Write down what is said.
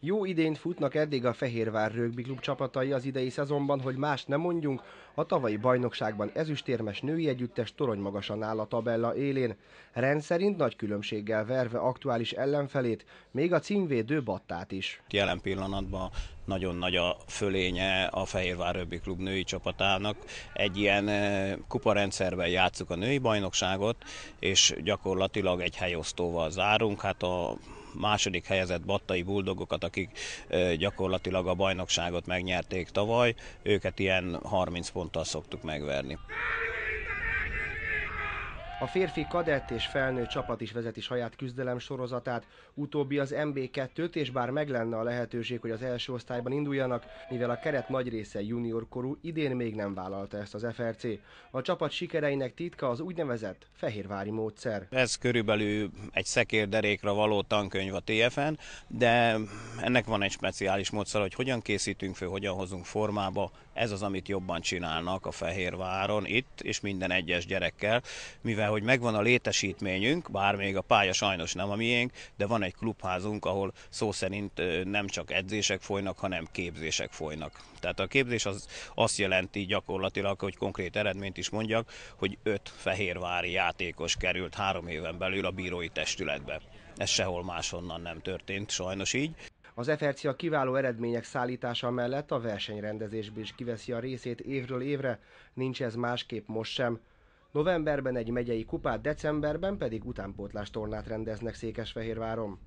Jó idén futnak eddig a Fehérvár Rögbi Klub csapatai az idei szezonban, hogy más nem mondjunk, a tavalyi bajnokságban ezüstérmes női együttes torony magasan áll a tabella élén. Rendszerint nagy különbséggel verve aktuális ellenfelét, még a címvédő battát is. Jelen pillanatban nagyon nagy a fölénye a Fehérvár Röbbi Klub női csapatának. Egy ilyen e, kuparendszerben játszuk a női bajnokságot, és gyakorlatilag egy helyosztóval zárunk. Hát a második helyezett battai buldogokat, akik gyakorlatilag a bajnokságot megnyerték tavaly, őket ilyen 30 ponttal szoktuk megverni. A férfi kadett és felnőtt csapat is vezeti saját küzdelem sorozatát, utóbbi az MB2-t, és bár meg lenne a lehetőség, hogy az első osztályban induljanak, mivel a keret nagy része junior korú, idén még nem vállalta ezt az FRC. A csapat sikereinek titka az úgynevezett fehérvári módszer. Ez körülbelül egy szekérderékre való tankönyv a TFN, de ennek van egy speciális módszer, hogy hogyan készítünk föl, hogyan hozunk formába. Ez az, amit jobban csinálnak a Fehérváron itt, és minden egyes gyerekkel, mivel hogy megvan a létesítményünk, bár még a pálya sajnos nem a miénk, de van egy klubházunk, ahol szó szerint nem csak edzések folynak, hanem képzések folynak. Tehát a képzés az azt jelenti gyakorlatilag, hogy konkrét eredményt is mondjak, hogy öt fehérvári játékos került három éven belül a bírói testületbe. Ez sehol máshonnan nem történt, sajnos így. Az FRC a kiváló eredmények szállítása mellett a versenyrendezésből is kiveszi a részét évről évre, nincs ez másképp most sem. Novemberben egy megyei kupát, decemberben pedig utánpótlás tornát rendeznek Székesfehérváron.